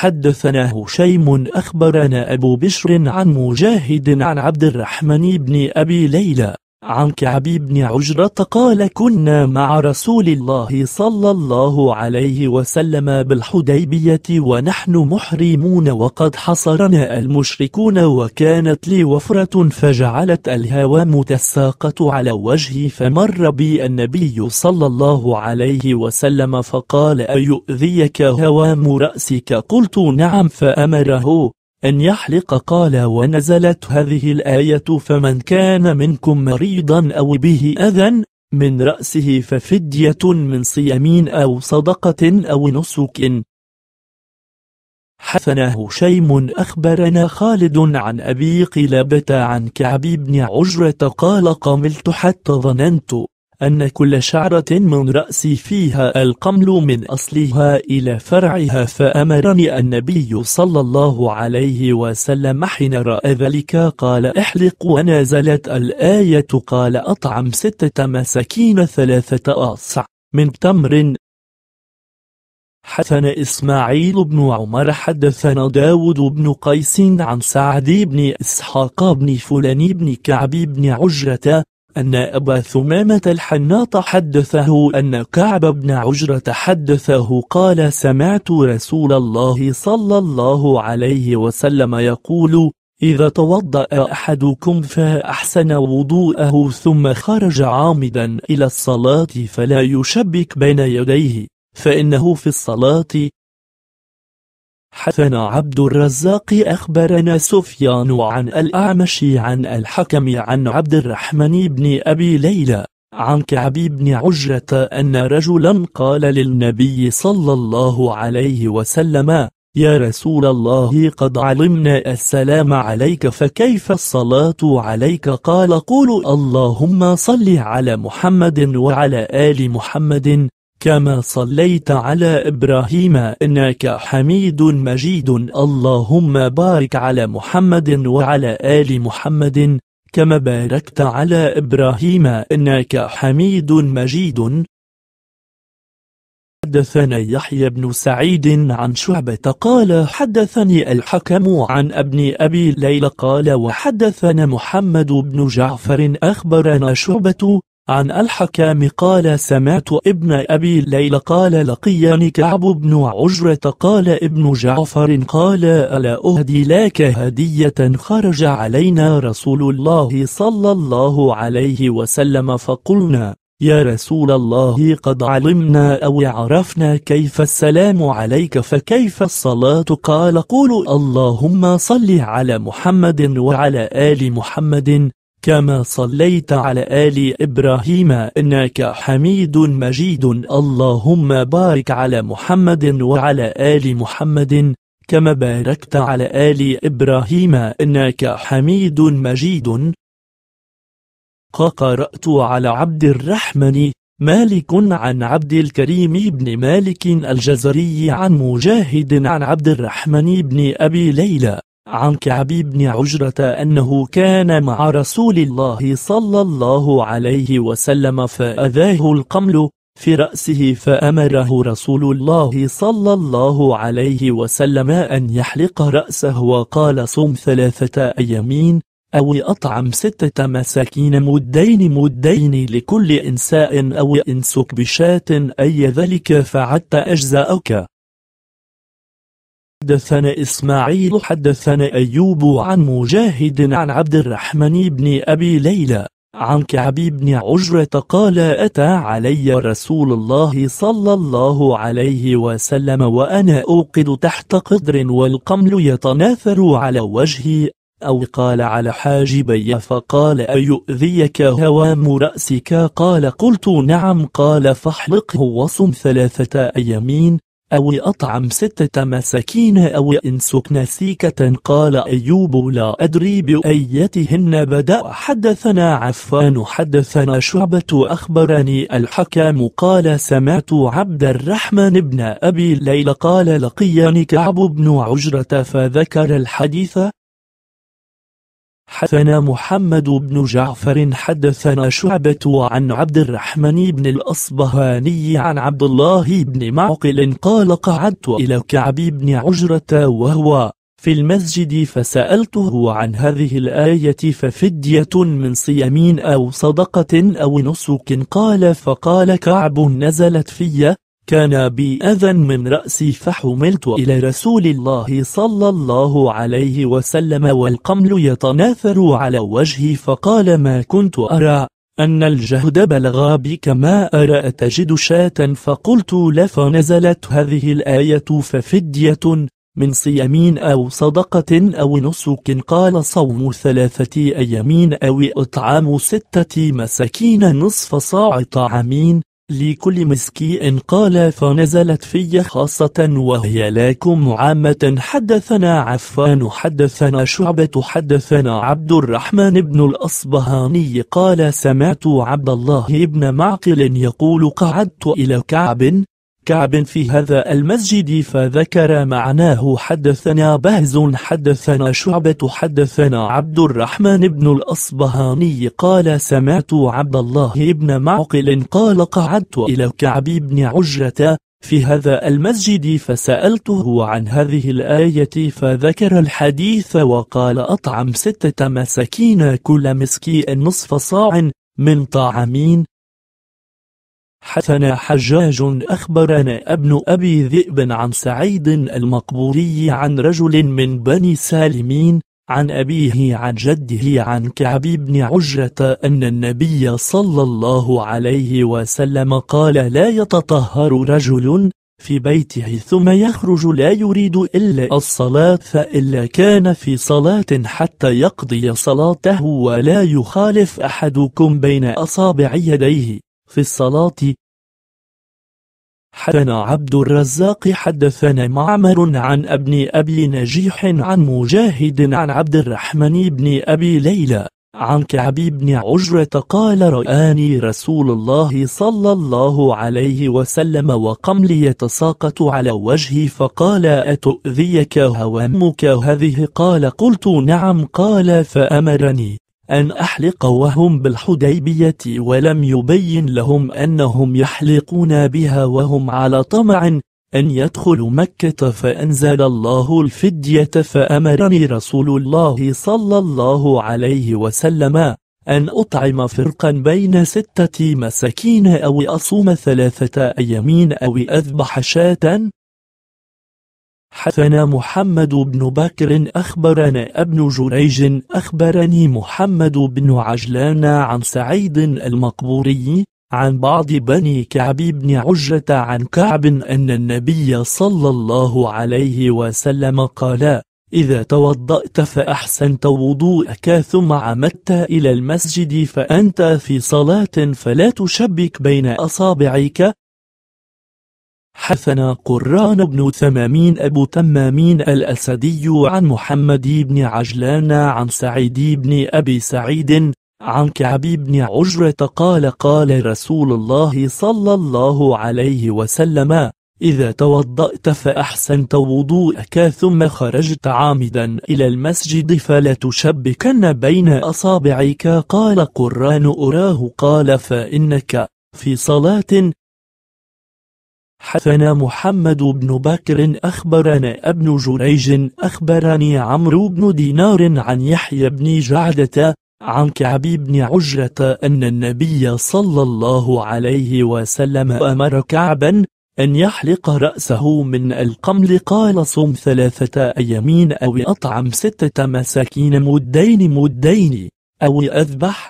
حدثنا هشيم أخبرنا أبو بشر عن مجاهد عن عبد الرحمن بن أبي ليلى عن كعب بن عجرة قال كنا مع رسول الله صلى الله عليه وسلم بالحديبية ونحن محرمون وقد حصرنا المشركون وكانت لي وفرة فجعلت الهوى متساقة على وجهي فمر بي النبي صلى الله عليه وسلم فقال أيؤذيك هوام رأسك قلت نعم فأمره أن يحلق قال ونزلت هذه الآية فمن كان منكم مريضا أو به أذى من رأسه ففدية من صيامين أو صدقة أو نسك حسن هشيم أخبرنا خالد عن أبي قلابة عن كعب بن عجرة قال قملت حتى ظننت أن كل شعرة من رأسي فيها القمل من أصلها إلى فرعها فأمرني النبي صلى الله عليه وسلم حين رأى ذلك قال احلق ونزلت الآية قال أطعم ستة مساكين ثلاثة أصع من تمر حدثنا إسماعيل بن عمر حدثنا داود بن قيس عن سعد بن إسحاق بن فلان بن كعب بن عجرة أن أبا ثمامة الحناط حدثه أن كعب بن عجرة حدثه قال سمعت رسول الله صلى الله عليه وسلم يقول إذا توضأ أحدكم فأحسن وضوءه ثم خرج عامدا إلى الصلاة فلا يشبك بين يديه فإنه في الصلاة حسن عبد الرزاق أخبرنا سفيان عن الأعمش عن الحكم عن عبد الرحمن بن أبي ليلى عن كعب بن عجرة أن رجلا قال للنبي صلى الله عليه وسلم يا رسول الله قد علمنا السلام عليك فكيف الصلاة عليك قال قولوا اللهم صل على محمد وعلى آل محمد كما صليت على إبراهيم إنك حميد مجيد اللهم بارك على محمد وعلى آل محمد كما باركت على إبراهيم إنك حميد مجيد حدثنا يحيى بن سعيد عن شعبة قال حدثني الحكم عن ابن أبي ليلى قال وحدثنا محمد بن جعفر أخبرنا شعبة عن الحكام قال سمعت ابن أبي ليلى قال لقيني كعب بن عجرة قال ابن جعفر قال ألا أهدي لك هدية خرج علينا رسول الله صلى الله عليه وسلم فقلنا يا رسول الله قد علمنا أو عرفنا كيف السلام عليك فكيف الصلاة قال قولوا اللهم صل على محمد وعلى آل محمد كما صليت على آل إبراهيم إنك حميد مجيد اللهم بارك على محمد وعلى آل محمد كما باركت على آل إبراهيم إنك حميد مجيد قرأت على عبد الرحمن مالك عن عبد الكريم بن مالك الجزري عن مجاهد عن عبد الرحمن بن أبي ليلى عن كعب بن عجرة أنه كان مع رسول الله صلى الله عليه وسلم فأذاه القمل في رأسه فأمره رسول الله صلى الله عليه وسلم أن يحلق رأسه وقال صم ثلاثة أيامين أو أطعم ستة مساكين مدين مدين لكل إنساء أو إنسك بشاة أي ذلك فعدت أجزاءك حدثنا إسماعيل حدثنا أيوب عن مجاهد عن عبد الرحمن بن أبي ليلى عن كعب بن عجرة قال أتى علي رسول الله صلى الله عليه وسلم وأنا أوقد تحت قدر والقمل يتناثر على وجهي أو قال على حاجبي فقال أيؤذيك هوام رأسك قال قلت نعم قال فاحلقه وصم ثلاثة أيامين أو أطعم ستة مساكين أو إنسك نسيكة قال أيوب لا أدري بأيتهن بدأ حدثنا عفان حدثنا شعبة أخبرني الحكام قال سمعت عبد الرحمن بن أبي ليلى قال لقيني كعب بن عجرة فذكر الحديث حدثنا محمد بن جعفر حدثنا شعبة عن عبد الرحمن بن الأصبهاني عن عبد الله بن معقل قال قعدت إلى كعب بن عجرة وهو في المسجد فسألته عن هذه الآية ففدية من صيام أو صدقة أو نسك قال فقال كعب نزلت في كان بي أذى من رأسي فحملت إلى رسول الله صلى الله عليه وسلم والقمل يتناثر على وجهي فقال ما كنت أرى أن الجهد بلغ بك ما أرى أتجد شاة فقلت فنزلت هذه الآية ففدية من صيام أو صدقة أو نسك قال صوم ثلاثة أيام أو إطعام ستة مساكين نصف صاع طعامين لكل مسكي قال فنزلت في خاصة وهي لكم عامة حدثنا عفان حدثنا شعبة حدثنا عبد الرحمن بن الأصبهاني قال سمعت عبد الله بن معقل يقول قعدت إلى كعب كعب في هذا المسجد فذكر معناه حدثنا بهز حدثنا شعبة حدثنا عبد الرحمن بن الأصبهاني قال سمعت عبد الله بن معقل قال قعدت إلى كعب بن عجرة في هذا المسجد فسألته عن هذه الآية فذكر الحديث وقال أطعم ستة مساكين كل مسكي نصف صاع من طعامين حثنا حجاج أخبرنا ابن أبي ذئب عن سعيد المقبوري عن رجل من بني سالمين عن أبيه عن جده عن كعب بن عجرة أن النبي صلى الله عليه وسلم قال لا يتطهر رجل في بيته ثم يخرج لا يريد إلا الصلاة فإلا كان في صلاة حتى يقضي صلاته ولا يخالف أحدكم بين أصابع يديه في الصلاة حدثنا عبد الرزاق حدثنا معمر عن ابن أبي نجيح عن مجاهد عن عبد الرحمن بن أبي ليلى عن كعب بن عجرة قال رآني رسول الله صلى الله عليه وسلم وقملي يتساقط على وجهي فقال أتؤذيك هوامك هذه قال قلت نعم قال فأمرني أن أحلقوهم بالحديبية ولم يبين لهم أنهم يحلقون بها وهم على طمع أن يدخلوا مكة فأنزل الله الفدية فأمرني رسول الله صلى الله عليه وسلم أن أطعم فرقا بين ستة مساكين أو أصوم ثلاثة أيامين أو أذبح شاة حدثنا محمد بن بكر أخبرنا ابن جريج أخبرني محمد بن عجلان عن سعيد المقبوري عن بعض بني كعب بن عجرة عن كعب أن النبي صلى الله عليه وسلم قال إذا توضأت فأحسنت وضوءك ثم عمدت إلى المسجد فأنت في صلاة فلا تشبك بين أصابعك حدثنا قران بن ثمامين أبو تمامين الأسدي عن محمد بن عجلان عن سعيد بن أبي سعيد عن كعب بن عجرة قال قال رسول الله صلى الله عليه وسلم إذا توضأت فأحسنت وضوءك ثم خرجت عامدا إلى المسجد فلا تشبكن بين أصابعك قال قران أراه قال فإنك في صلاة حدثنا محمد بن بكر أخبرنا ابن جريج أخبرني عمرو بن دينار عن يحيى بن جعدة عن كعب بن عجرة أن النبي صلى الله عليه وسلم أمر كعبا أن يحلق رأسه من القمل قال صم ثلاثة أيامين أو أطعم ستة مساكين مدين مدين أو أذبح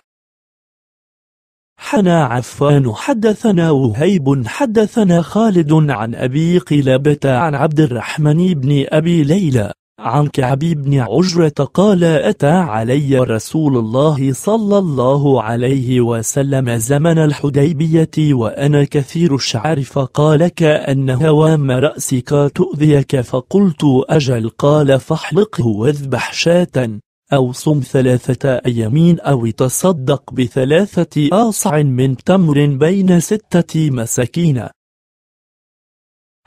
حنا عفان حدثنا وهيب حدثنا خالد عن أبي قلابة عن عبد الرحمن بن أبي ليلى عن كعب بن عجرة قال أتى علي رسول الله صلى الله عليه وسلم زمن الحديبية وأنا كثير الشعر فقال كأن هوام رأسك تؤذيك فقلت أجل قال فاحلقه واذبح شاة أو صم ثلاثة أيام أو تصدق بثلاثة آصع من تمر بين ستة مساكين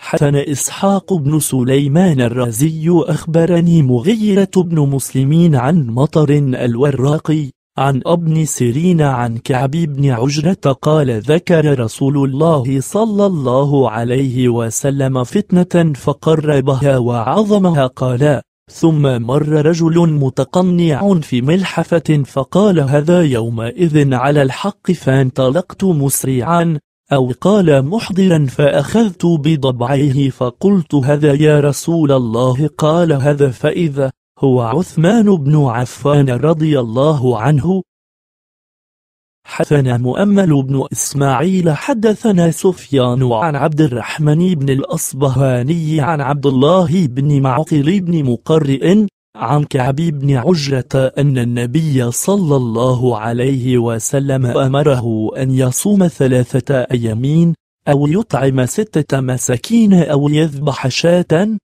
حسن إسحاق بن سليمان الرازي أخبرني مغيرة بن مسلمين عن مطر الوراقي عن ابن سيرين عن كعب بن عجرة قال ذكر رسول الله صلى الله عليه وسلم فتنة فقربها وعظمها قال ثم مر رجل متقنع في ملحفة فقال هذا يومئذ على الحق فانطلقت مسرعا أو قال محضرا فأخذت بضبعه فقلت هذا يا رسول الله قال هذا فإذا هو عثمان بن عفان رضي الله عنه حدثنا مؤمل بن إسماعيل حدثنا سفيان عن عبد الرحمن بن الأصبهاني عن عبد الله بن معقل بن مقرئ عن كعب بن عجرة أن النبي صلى الله عليه وسلم أمره أن يصوم ثلاثة أيامين أو يطعم ستة مساكين أو يذبح شاة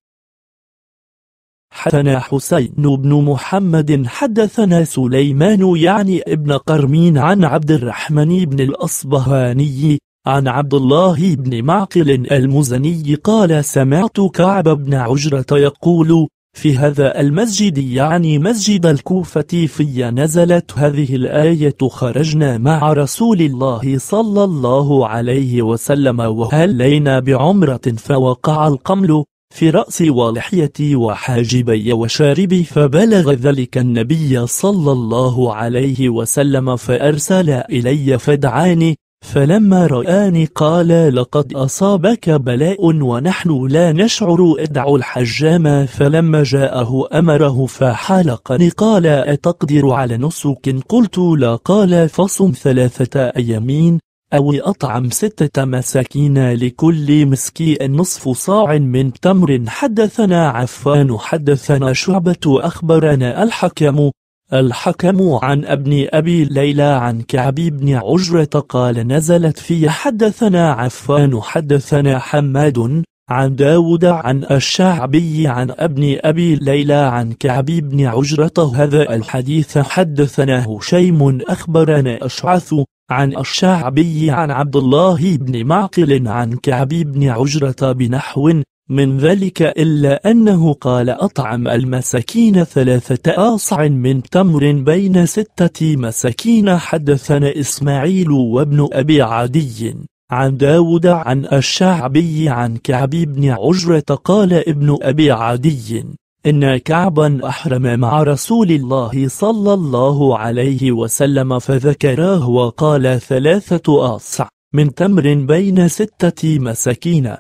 حدثنا حسين بن محمد حدثنا سليمان يعني ابن قرمين عن عبد الرحمن بن الأصبهاني عن عبد الله بن معقل المزني قال سمعت كعب بن عجرة يقول في هذا المسجد يعني مسجد الكوفة في نزلت هذه الآية خرجنا مع رسول الله صلى الله عليه وسلم وهلينا بعمرة فوقع القمل في رأسي ولحيتي وحاجبي وشاربي فبلغ ذلك النبي صلى الله عليه وسلم فأرسل إلي فدعاني فلما رآني قال لقد أصابك بلاء ونحن لا نشعر ادع الحجام فلما جاءه أمره فحالقني قال أتقدر على نسك قلت لا قال فصم ثلاثة أيامين أو أطعم ستة مساكين لكل مسكي نصف صاع من تمر حدثنا عفان حدثنا شعبة أخبرنا الحكم الحكم عن ابن أبي ليلى عن كعب بن عجرة قال نزلت في حدثنا عفان حدثنا حماد عن داود عن الشعبي عن ابن أبي ليلى عن كعب بن عجرة هذا الحديث حدثنا هشيم أخبرنا أشعث عن الشعبي عن عبد الله بن معقل عن كعب بن عجرة بنحو من ذلك إلا أنه قال أطعم المساكين ثلاثة آصع من تمر بين ستة مساكين حدثنا إسماعيل وابن أبي عدي عن داود عن الشعبي عن كعب بن عجرة قال ابن أبي عدي إن كعبا أحرم مع رسول الله صلى الله عليه وسلم فذكراه وقال ثلاثة أصع من تمر بين ستة مساكين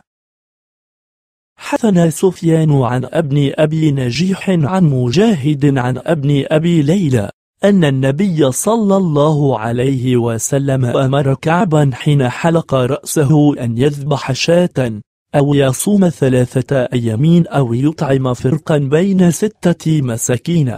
حثنا سفيان عن ابن أبي نجيح عن مجاهد عن ابن أبي ليلى أن النبي صلى الله عليه وسلم أمر كعبا حين حلق رأسه أن يذبح شاة أو يصوم ثلاثة أيام أو يطعم فرقا بين ستة مساكين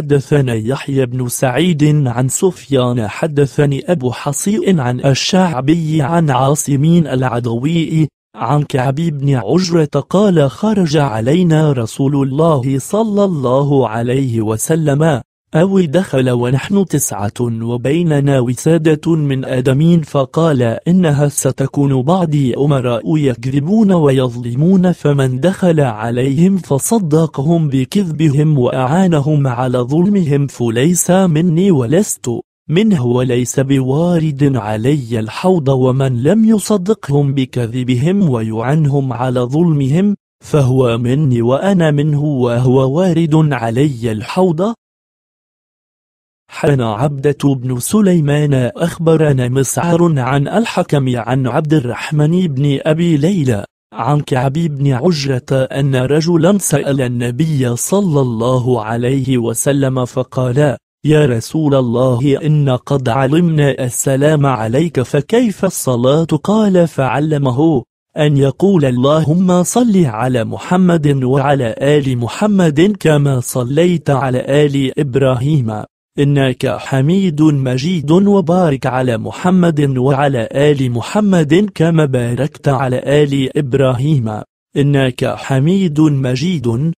حدثنا يحيى بن سعيد عن سفيان حدثني أبو حصيء عن الشعبي عن عاصمين العدوي عن كعب بن عجرة قال خرج علينا رسول الله صلى الله عليه وسلم أو دخل ونحن تسعة وبيننا وسادة من آدمين فقال إنها ستكون بعدي أمراء يكذبون ويظلمون فمن دخل عليهم فصدقهم بكذبهم وأعانهم على ظلمهم فليس مني ولست منه وليس بوارد علي الحوض ومن لم يصدقهم بكذبهم ويعنهم على ظلمهم فهو مني وأنا منه وهو وارد علي الحوض حان عبدة بن سليمان أخبرنا مسعر عن الحكم عن عبد الرحمن بن أبي ليلى عن كعب بن عجرة أن رجلا سأل النبي صلى الله عليه وسلم فقال يا رسول الله إن قد علمنا السلام عليك فكيف الصلاة قال فعلمه أن يقول اللهم صل على محمد وعلى آل محمد كما صليت على آل إبراهيم إنك حميد مجيد وبارك على محمد وعلى آل محمد كما باركت على آل إبراهيم إنك حميد مجيد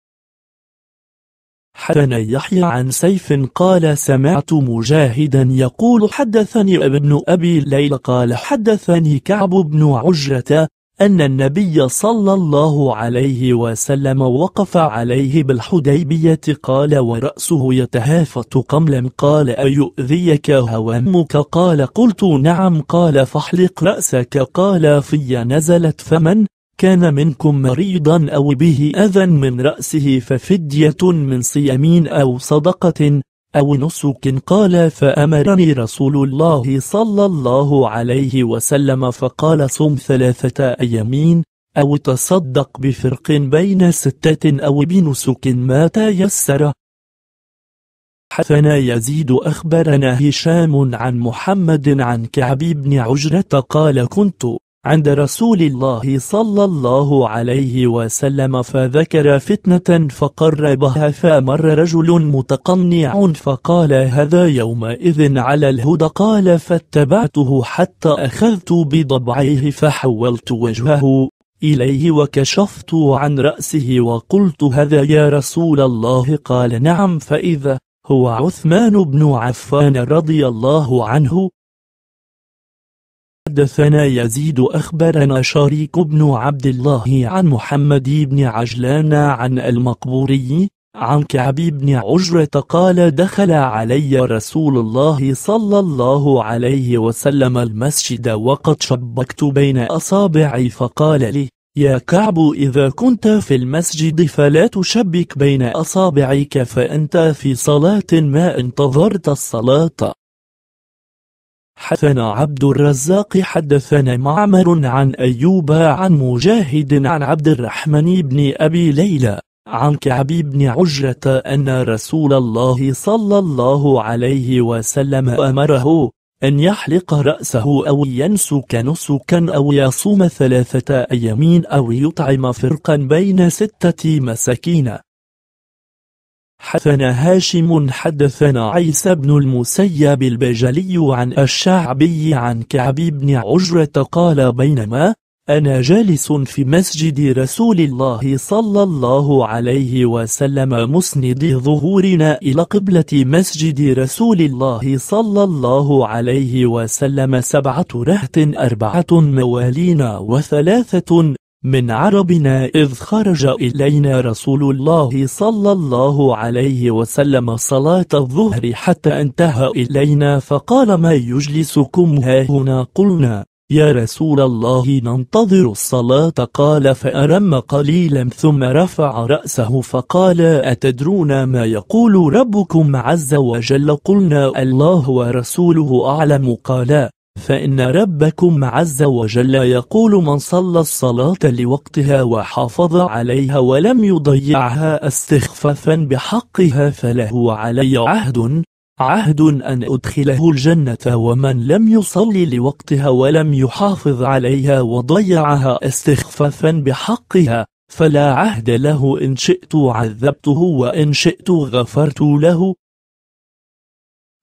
حدثنا يحيى عن سيف قال سمعت مجاهدا يقول حدثني ابن أبي ليلى قال حدثني كعب بن عجرة أن النبي صلى الله عليه وسلم وقف عليه بالحديبية قال ورأسه يتهافت قملا قال أيؤذيك هوامك قال قلت نعم قال فاحلق رأسك قال في نزلت فمن كان منكم مريضا أو به أذى من رأسه ففدية من صيامين أو صدقة أو نسك قال فأمرني رسول الله صلى الله عليه وسلم فقال صم ثلاثة أيامين أو تصدق بفرق بين ستة أو بنسك ما تيسر حثنا يزيد أخبرنا هشام عن محمد عن كعب بن عجرة قال كنت عند رسول الله صلى الله عليه وسلم فذكر فتنة فقربها فمر رجل متقنع فقال هذا يومئذ على الهدى قال فاتبعته حتى أخذت بضبعيه فحولت وجهه إليه وكشفت عن رأسه وقلت هذا يا رسول الله قال نعم فإذا هو عثمان بن عفان رضي الله عنه حدثنا يزيد أخبرنا شريك بن عبد الله عن محمد بن عجلان عن المقبوري عن كعب بن عجرة قال دخل علي رسول الله صلى الله عليه وسلم المسجد وقد شبكت بين أصابعي فقال لي يا كعب إذا كنت في المسجد فلا تشبك بين أصابعك فأنت في صلاة ما انتظرت الصلاة حدثنا عبد الرزاق حدثنا معمر عن أيوب عن مجاهد عن عبد الرحمن بن أبي ليلى عن كعب بن عجرة أن رسول الله صلى الله عليه وسلم أمره أن يحلق رأسه أو ينسك نسكا أو يصوم ثلاثة أيامين أو يطعم فرقا بين ستة مساكين حدثنا هاشم حدثنا عيسى بن المسيب البجلي عن الشعبي عن كعب بن عجرة قال بينما أنا جالس في مسجد رسول الله صلى الله عليه وسلم مسند ظهورنا إلى قبلة مسجد رسول الله صلى الله عليه وسلم سبعة رهط أربعة موالين وثلاثة من عربنا إذ خرج إلينا رسول الله صلى الله عليه وسلم صلاة الظهر حتى انتهى إلينا فقال ما يجلسكم هاهنا قلنا يا رسول الله ننتظر الصلاة قال فأرم قليلا ثم رفع رأسه فقال أتدرون ما يقول ربكم عز وجل قلنا الله ورسوله أعلم قالا فإن ربكم عز وجل يقول من صلى الصلاة لوقتها وحافظ عليها ولم يضيعها استخفافا بحقها فله علي عهد عهد أن أدخله الجنة ومن لم يصلي لوقتها ولم يحافظ عليها وضيعها استخفافا بحقها فلا عهد له إن شئت عذبته وإن شئت غفرت له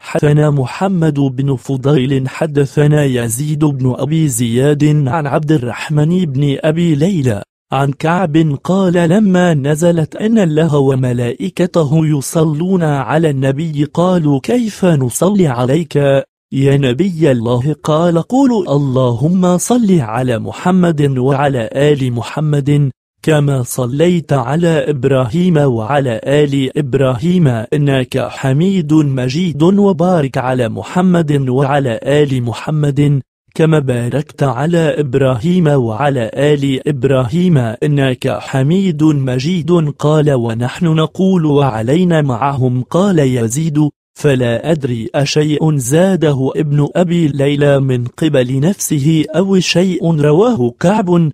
حدثنا محمد بن فضيل حدثنا يزيد بن أبي زياد عن عبد الرحمن بن أبي ليلى عن كعب قال لما نزلت أن الله وملائكته يصلون على النبي قالوا كيف نصلي عليك يا نبي الله قال قولوا اللهم صل على محمد وعلى آل محمد كما صليت على إبراهيم وعلى آل إبراهيم إنك حميد مجيد وبارك على محمد وعلى آل محمد كما باركت على إبراهيم وعلى آل إبراهيم إنك حميد مجيد قال ونحن نقول وعلينا معهم قال يزيد فلا أدري أشيء زاده ابن أبي ليلى من قبل نفسه أو شيء رواه كعب